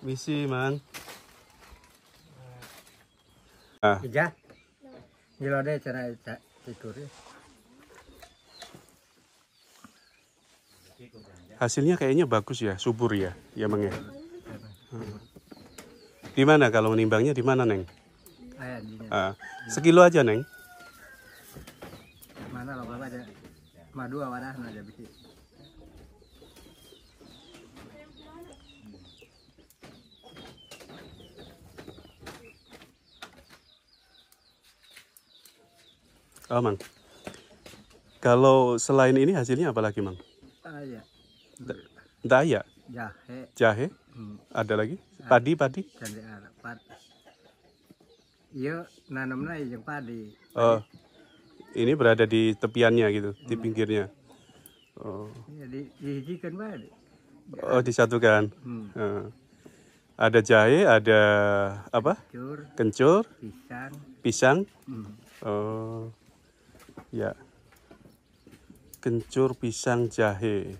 Misi man. Eh. Ah. Iya. Gila deh cara tidur. Ya. Hasilnya kayaknya bagus ya, subur ya, ya Mang ya. Hmm. Di mana kalau menimbangnya di mana, Neng? Ah, sekilo aja, Neng. Mana lo Bapak ada? Madu awarah aja bisi. Oh, Mang. Kalau selain ini hasilnya apa lagi, Mang? Daya. Daya? Jahe. Jahe. Hmm. Ada lagi? Padi, padi. padi. Iya, nanamnya yang padi. Oh. Ini berada di tepiannya gitu, hmm. di pinggirnya. Oh. Iya, di, dihijikan padi. Oh, disatukan. Hmm. Hmm. Ada jahe, ada apa? Kencur. Kencur. Pisang. Pisang. Hmm. Oh ya kencur pisang jahe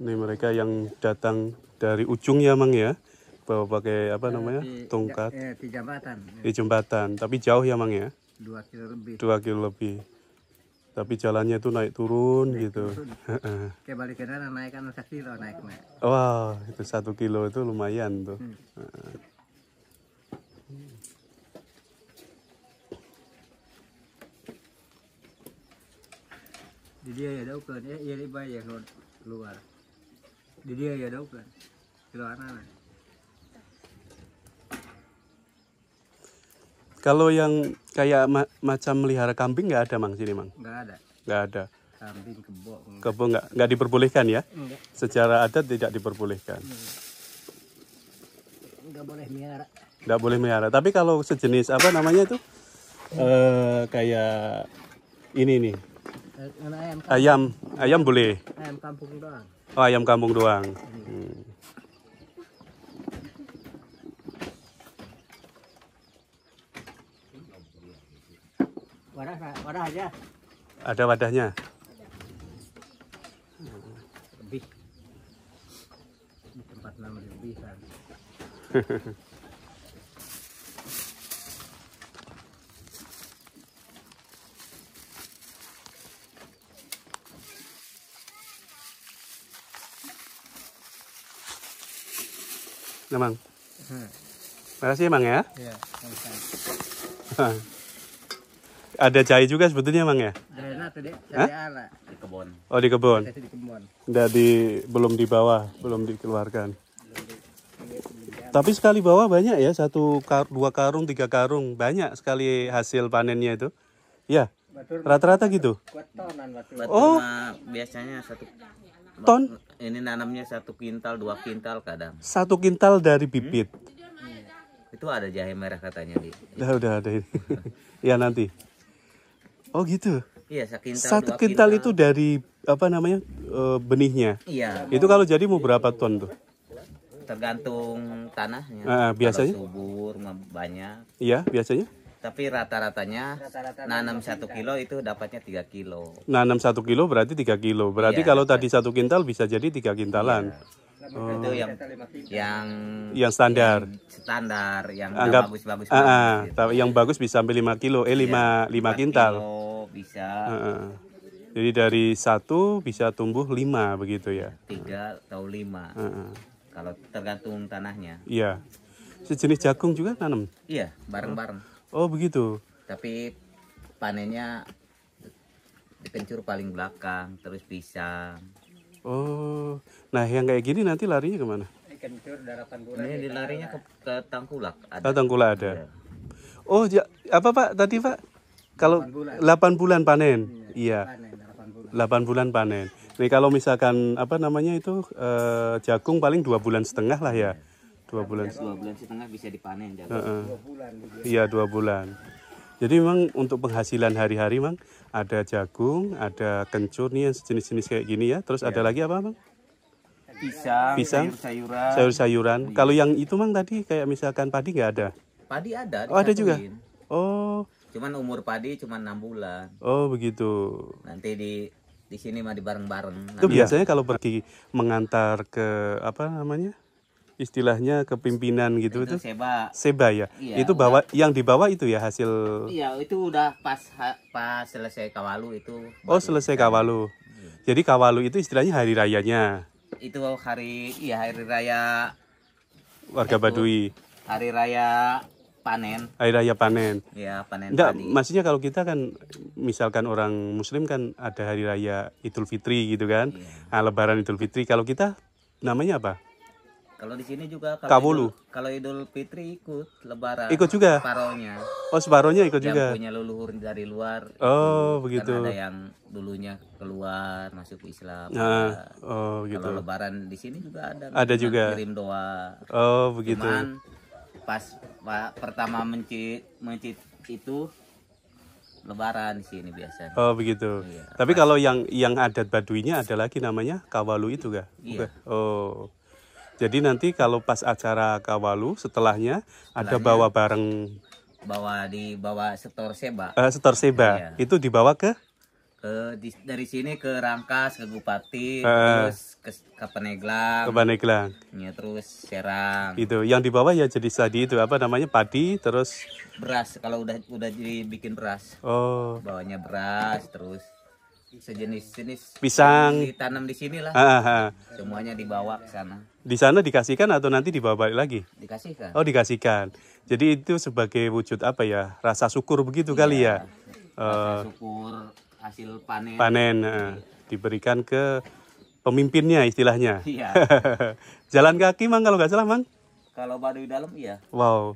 ini mereka yang datang dari ujung ya mang ya bawa pakai apa eh, namanya di, tongkat eh, di jembatan di jembatan tapi jauh ya mang ya dua kilo lebih dua kilo lebih tapi jalannya itu naik turun naik gitu. kebalik balik kanan naik kan satu kilo naik. Wow, itu satu kilo itu lumayan tuh. Hmm. di dia ya daukan eh, iya, ya iya riba ya keluar di dia ya daukan keluar mana Kalau yang kayak ma macam melihara kambing nggak ada mang sini mang? Nggak ada. Nggak ada. Kambing kebo. Enggak. Kebo nggak nggak diperbolehkan ya? Enggak. Secara adat tidak diperbolehkan. Nggak boleh melihara. Nggak boleh melihara. Tapi kalau sejenis apa namanya itu? Eh uh, kayak ini nih ayam, ayam ayam boleh. Ayam kampung doang. Oh, ayam kampung doang. Hmm. Wadah, wadah aja. Ada wadahnya. Lebih. Di tempat nama lebih kan. mang Hmm. Makasih ya, Mang ya. Iya, Ada jahe juga sebetulnya Mang ya? Jahe tadi, jahe di kebun. Oh, di kebun. Di kebun. di belum dibawa, belum dikeluarkan. Tapi sekali bawa banyak ya, satu kar dua karung, tiga karung, banyak sekali hasil panennya itu. Ya. Rata-rata gitu. oh, biasanya satu ton ini nanamnya satu kintal dua kintal kadang satu kintal dari bibit hmm? itu ada jahe merah katanya di udah udah ada ini ya nanti oh gitu iya satu kintal satu kintal, kintal itu dari apa namanya eh, benihnya iya itu kalau jadi mau berapa ton tuh tergantung tanahnya uh, biasanya kalau subur banyak iya biasanya tapi rata-ratanya rata nanam satu kilo itu dapatnya tiga kilo. Nanam satu kilo berarti tiga kilo. Berarti ya, kalau tadi satu kintal bisa jadi tiga kintalan. Iya. Itu yang yang Yang standar. standar yang Anggap- bagus-bagus. uh, ah, ah, bagus uh, gitu. yang bagus bisa sampai lima kilo, eh ya, lima kintal. kilo bisa uh. Jadi dari satu bisa tumbuh lima begitu ya. tiga atau lima. uh. Kalau tergantung tanahnya. Iya. Sejenis jagung juga nanam. Iya, bareng-bareng. Oh begitu. Tapi panennya dipencur paling belakang, terus pisang. Oh, nah yang kayak gini nanti larinya kemana? Kencur darapan gula. Ini larinya ke, ke tangkulak. Ada. Oh, tangkulak ada. Iya. Oh, ja, apa Pak tadi Pak? Kalau 8 bulan, panen. Iya. iya. bulan. 8 bulan panen. Nih kalau misalkan apa namanya itu eh, jagung paling dua bulan setengah lah ya. Iya dua bulan dua bulan setengah bisa dipanen jagung dua bulan iya dua bulan jadi memang untuk penghasilan hari-hari mang ada jagung ada kencur nih yang sejenis-jenis kayak gini ya terus ada iya. lagi apa mang pisang, pisang sayur-sayuran sayuran iya. kalau yang itu mang tadi kayak misalkan padi nggak ada padi ada oh ada juga oh cuman umur padi cuman enam bulan oh begitu nanti di di sini mah di bareng-bareng. Itu biasanya kalau pergi mengantar ke apa namanya? istilahnya kepimpinan gitu itu, itu seba seba ya, ya itu bawa yang dibawa itu ya hasil iya itu udah pas pas selesai kawalu itu oh selesai kita... kawalu iya. jadi kawalu itu istilahnya hari rayanya itu hari iya hari raya warga baduy hari raya panen hari raya panen ya panen enggak maksudnya kalau kita kan misalkan orang muslim kan ada hari raya Idul Fitri gitu kan iya. nah, lebaran Idul Fitri kalau kita namanya apa kalau di sini juga kalau Idul, kalau Idul Fitri ikut lebaran. Ikut juga. Paronya. Oh, separohnya ikut yang juga. Yang punya leluhur dari luar. Oh, itu. begitu. Karena ada yang dulunya keluar masuk Islam. Nah, oh, gitu. Kalau lebaran di sini juga ada. Ada juga. Kirim doa. Oh, begitu. Cuman pas pak, pertama mencit mencit itu lebaran di sini biasanya. Oh begitu. Iya, Tapi pas. kalau yang yang adat Baduinya ada lagi namanya kawalu itu ga? Iya. Oh. Jadi nanti kalau pas acara Kawalu setelahnya, setelahnya ada bawa bareng bawa di bawa setor seba. Uh, setor seba. Iya. Itu dibawa ke ke di, dari sini ke Rangkas, ke Bupati, uh, terus ke, ke Peneglang. Ke Peneglang. Ya, terus Serang. Itu yang dibawa ya jadi tadi itu apa namanya? padi terus beras kalau udah udah jadi bikin beras. Oh. Bawanya beras terus sejenis-jenis pisang ditanam di sini lah. Ah, ah, ah. Semuanya dibawa ke sana. Di sana dikasihkan atau nanti dibawa balik lagi? Dikasihkan. Oh, dikasihkan. Jadi itu sebagai wujud apa ya? Rasa syukur begitu iya, kali ya. Rasa eh, syukur hasil panen. Panen uh, diberikan ke pemimpinnya istilahnya. Iya. Jalan kaki Mang kalau nggak salah Mang? Kalau Baduy dalam iya. Wow.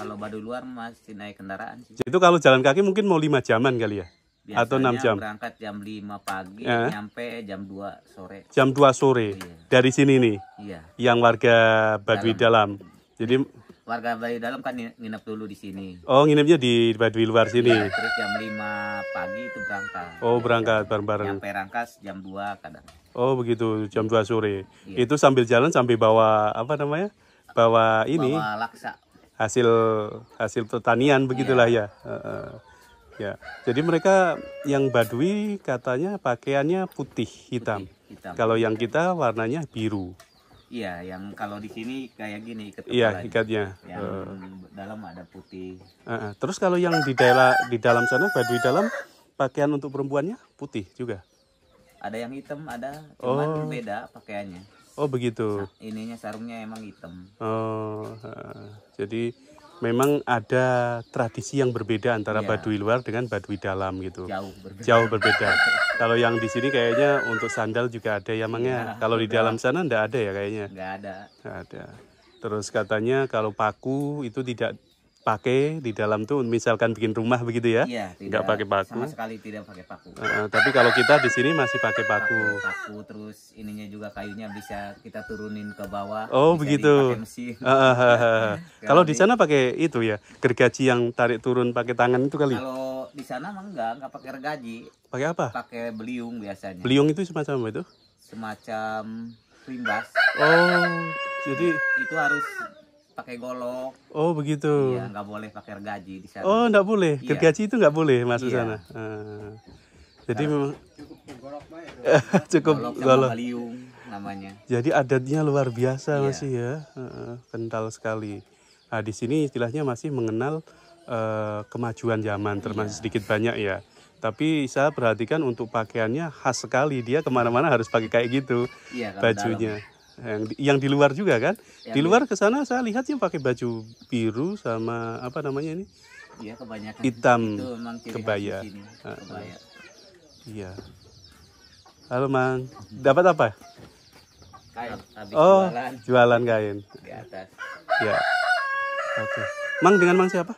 Kalau Baduy luar masih naik kendaraan sih. Itu kalau jalan kaki mungkin mau lima jaman kali ya? Biasanya atau 6 jam. Berangkat jam 5 pagi, eh? nyampe jam 2 sore. Jam 2 sore. Oh, Iya. Dari sini nih. Iya. Yang warga Badui dalam. dalam. Jadi warga Badui dalam kan nginep dulu di sini. Oh, nginepnya di Badui luar sini. Ya, terus jam 5 pagi itu berangkat. Oh, berangkat bareng-bareng. Nyampe Rangkas jam 2 kadang. Oh, begitu, jam 2 sore. Iya. Itu sambil jalan sambil bawa apa namanya? Bawa ini. Bawa laksa. Hasil hasil pertanian begitulah iya. ya. Uh -uh. Ya, jadi mereka yang Badui katanya pakaiannya putih hitam. Putih, hitam. Kalau yang kita warnanya biru. Iya, yang kalau di sini kayak gini ikat Iya, ikatnya. Yang uh. dalam ada putih. Uh, uh. Terus kalau yang di daerah di dalam sana Badui dalam pakaian untuk perempuannya putih juga. Ada yang hitam, ada cuman oh. beda pakaiannya. Oh, begitu. Nah, ininya sarungnya emang hitam. Oh, uh. jadi memang ada tradisi yang berbeda antara yeah. Baduy luar dengan Baduy dalam gitu. Jauh berbeda. Jauh berbeda. kalau yang di sini kayaknya untuk sandal juga ada ya, ya. Yeah, kalau di dalam sana ndak ada ya kayaknya. Enggak ada. Nggak ada. Terus katanya kalau paku itu tidak pakai di dalam tuh misalkan bikin rumah begitu ya iya, nggak pakai paku sama sekali tidak pakai paku uh, tapi kalau kita di sini masih pakai paku. paku paku terus ininya juga kayunya bisa kita turunin ke bawah oh begitu kalau di sana pakai itu ya gergaji yang tarik turun pakai tangan itu kali kalau di sana mah enggak enggak pakai gergaji pakai apa pakai beliung biasanya beliung itu semacam apa itu semacam rimbas oh jadi itu harus pakai golok. Oh begitu. Iya nggak boleh pakai gergaji di sana. Oh nggak boleh. Iya. Gergaji itu nggak boleh masuk iya. sana. Uh, jadi memang cukup golok ya, cukup golok. namanya. Jadi adatnya luar biasa iya. masih ya uh, kental sekali. Nah di sini istilahnya masih mengenal uh, kemajuan zaman termasuk iya. sedikit banyak ya. Tapi saya perhatikan untuk pakaiannya khas sekali dia kemana-mana harus pakai kayak gitu iya, bajunya. Dalam yang di, yang di luar juga kan ya, di luar ke sana saya lihat yang pakai baju biru sama apa namanya ini ya, kebanyakan hitam itu kebaya iya kebaya iya halo mang dapat apa kain oh jualan, jualan kain di atas ya oke okay. mang dengan mang siapa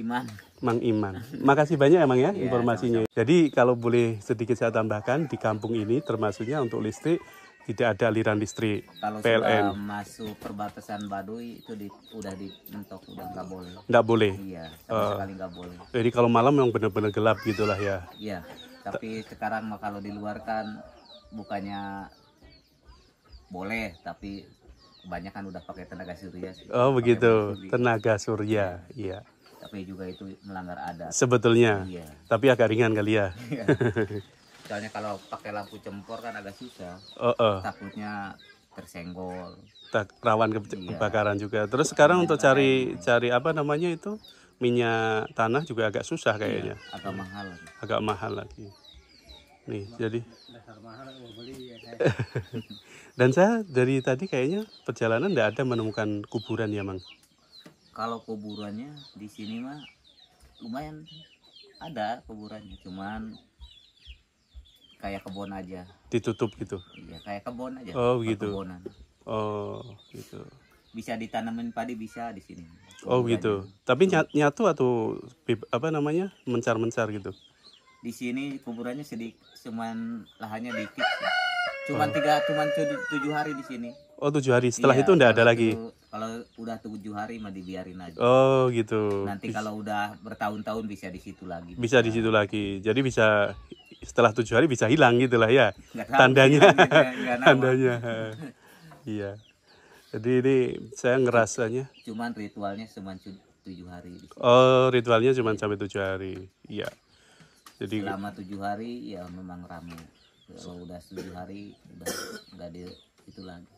Iman. Mang Iman. Makasih banyak emang ya, ya iya, informasinya. Sama -sama. Jadi kalau boleh sedikit saya tambahkan di kampung ini termasuknya untuk listrik tidak ada aliran listrik Kalau PLN. masuk perbatasan Baduy itu di, udah dibentuk udah nggak boleh. Nggak boleh. Iya, sama uh, sekali nggak boleh. Jadi kalau malam yang benar-benar gelap gitulah ya. Iya, tapi T sekarang kalau di luar kan bukannya boleh, tapi kebanyakan udah pakai tenaga surya sih. Oh begitu, surya. tenaga surya, iya. Tapi juga itu melanggar adat. Sebetulnya. Iya. Tapi agak ringan kali ya. Iya. soalnya kalau pakai lampu cempor kan agak susah oh, oh. takutnya tersenggol tak rawan ke iya. kebakaran juga terus sekarang untuk cari ini. cari apa namanya itu minyak tanah juga agak susah iya, kayaknya iya, agak mahal agak mahal lagi nih jadi ya, dan saya dari tadi kayaknya perjalanan tidak ada menemukan kuburan ya mang kalau kuburannya di sini mah lumayan ada kuburannya cuman kayak kebun aja ditutup gitu iya kayak kebun aja oh gitu kebunan, oh gitu bisa ditanamin padi bisa di sini oh gitu aja. tapi nyatu atau apa namanya mencar mencar gitu di sini kuburannya sedikit cuman lahannya dikit cuman oh. tiga cuman tujuh hari di sini oh tujuh hari setelah iya, itu udah ada lagi kalau udah tujuh hari mah dibiarin aja oh gitu nanti kalau udah bertahun-tahun bisa di situ lagi bisa, bisa di situ lagi jadi bisa setelah tujuh hari bisa hilang gitulah ya, gak tandanya gak, gak tandanya iya jadi ini saya ngerasanya cuman ritualnya cuma tujuh hari oh ritualnya cuma sampai tujuh hari iya jadi selama tujuh hari ya memang ramai kalau udah tujuh hari udah nggak di itu lagi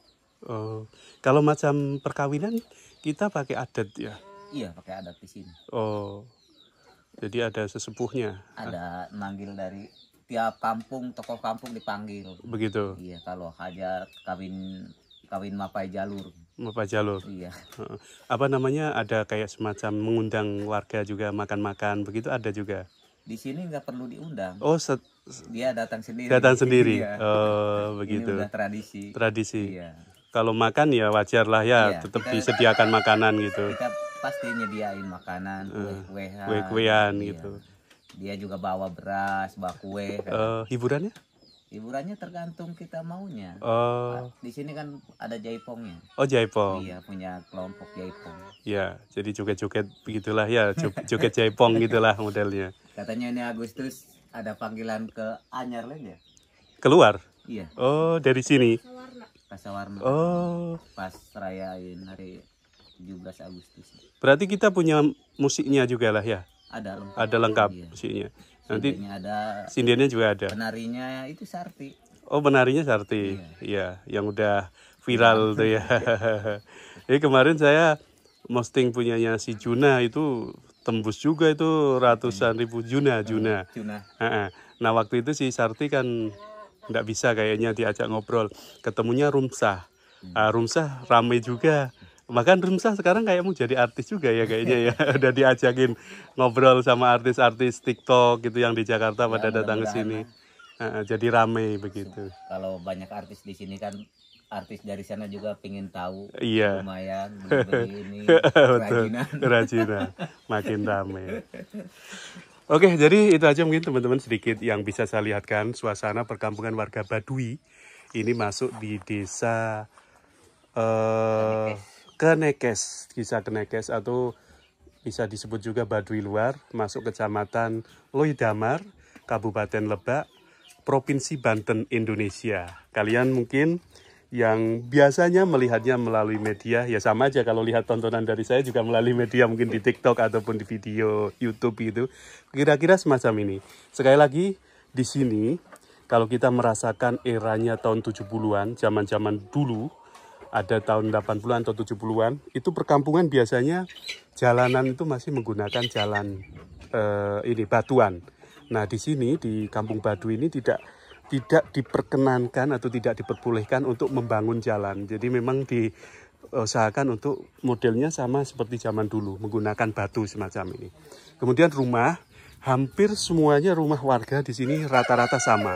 oh kalau macam perkawinan kita pakai adat ya iya pakai adat di sini oh jadi ada sesepuhnya ada manggil dari tiap kampung tokoh kampung dipanggil begitu iya kalau hajat kawin kawin mapai jalur mapai jalur iya apa namanya ada kayak semacam mengundang warga juga makan-makan begitu ada juga di sini nggak perlu diundang oh set... dia datang sendiri datang sendiri iya. oh begitu Ini udah tradisi tradisi iya. kalau makan ya wajar lah ya iya, tetap kita, disediakan makanan gitu kita pasti nyediain makanan kue-kuean kue-kuean iya. gitu dia juga bawa beras bawa kue uh, hiburannya hiburannya tergantung kita maunya. Oh. Di sini kan ada jaipongnya. Oh jaipong. Iya punya kelompok jaipong. Iya, jadi joget-joget begitulah ya, joget jaipong gitulah modelnya. Katanya ini Agustus ada panggilan ke Anyar lagi ya? Keluar? Iya. Oh dari sini? Pas Kasawarna. Oh. Pas rayain hari 17 Agustus. Berarti kita punya musiknya juga lah ya? ada lengkap ada lengkap iya. nanti sindirnya ada sindirnya juga ada penarinya itu Sarti oh penarinya Sarti iya, ya, yang udah viral tuh ya jadi kemarin saya posting punyanya si Juna itu tembus juga itu ratusan ribu Juna oh, Juna, Juna. nah waktu itu si Sarti kan nggak bisa kayaknya diajak ngobrol ketemunya Rumsah uh, Rumsah rame juga Bahkan Rumsah sekarang kayak mau jadi artis juga ya kayaknya ya. Udah diajakin ngobrol sama artis-artis TikTok gitu yang di Jakarta ya, pada iya, datang ke sini. nah, jadi rame begitu. Kalau banyak artis di sini kan artis dari sana juga pengen tahu iya. lumayan beli ini kerajinan kerajinan makin ramai Oke, jadi itu aja mungkin teman-teman sedikit yang bisa saya lihatkan suasana perkampungan warga Badui ini masuk di desa eh, Kenekes, kisah Kenekes atau bisa disebut juga Baduy Luar, masuk kecamatan Loidamar, Kabupaten Lebak, Provinsi Banten, Indonesia. Kalian mungkin yang biasanya melihatnya melalui media, ya sama aja kalau lihat tontonan dari saya juga melalui media, mungkin di TikTok ataupun di video YouTube itu, kira-kira semacam ini. Sekali lagi, di sini, kalau kita merasakan eranya tahun 70-an, zaman-zaman dulu, ada tahun 80-an atau 70-an, itu perkampungan biasanya jalanan itu masih menggunakan jalan eh, ini batuan. Nah, di sini di Kampung Badu ini tidak tidak diperkenankan atau tidak diperbolehkan untuk membangun jalan. Jadi memang diusahakan untuk modelnya sama seperti zaman dulu menggunakan batu semacam ini. Kemudian rumah, hampir semuanya rumah warga di sini rata-rata sama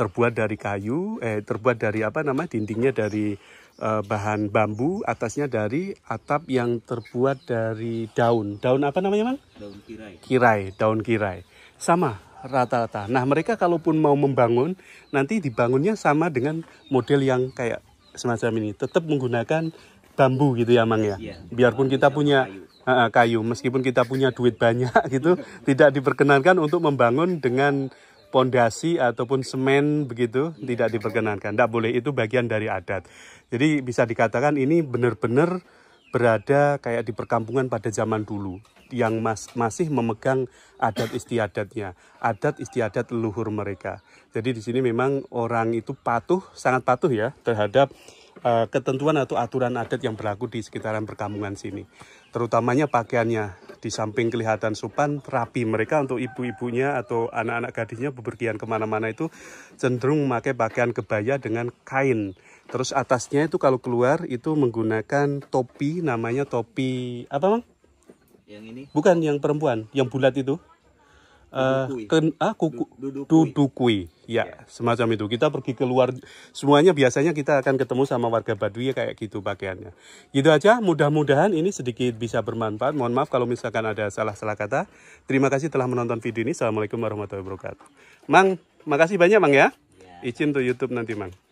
terbuat dari kayu, eh terbuat dari apa nama? dindingnya dari eh, bahan bambu, atasnya dari atap yang terbuat dari daun. Daun apa namanya, Mang? Daun kirai. Kirai, daun kirai. Sama rata-rata. Nah, mereka kalaupun mau membangun, nanti dibangunnya sama dengan model yang kayak semacam ini, tetap menggunakan bambu gitu ya, Mang ya. Iya. Biarpun kita iya, punya kayu, meskipun kita punya duit banyak gitu, tidak diperkenankan untuk membangun dengan pondasi ataupun semen begitu ya. tidak diperkenankan. Tidak boleh itu bagian dari adat. Jadi bisa dikatakan ini benar-benar berada kayak di perkampungan pada zaman dulu yang mas masih memegang adat istiadatnya, adat istiadat leluhur mereka. Jadi di sini memang orang itu patuh, sangat patuh ya terhadap uh, ketentuan atau aturan adat yang berlaku di sekitaran perkampungan sini. Terutamanya pakaiannya, di samping kelihatan sopan, rapi mereka untuk ibu-ibunya atau anak-anak gadisnya bepergian kemana-mana itu cenderung memakai pakaian kebaya dengan kain. Terus atasnya itu kalau keluar itu menggunakan topi, namanya topi apa bang? Yang ini? Bukan yang perempuan, yang bulat itu uh, dudukui. Eh, ya? Ken, ah, kuku, dudukui. dudukui. Ya, ya, semacam itu. Kita pergi keluar semuanya biasanya kita akan ketemu sama warga Baduy ya kayak gitu pakaiannya. Gitu aja, mudah-mudahan ini sedikit bisa bermanfaat. Mohon maaf kalau misalkan ada salah-salah kata. Terima kasih telah menonton video ini. Assalamualaikum warahmatullahi wabarakatuh. Mang, makasih banyak Mang ya. ya. Izin tuh YouTube nanti Mang.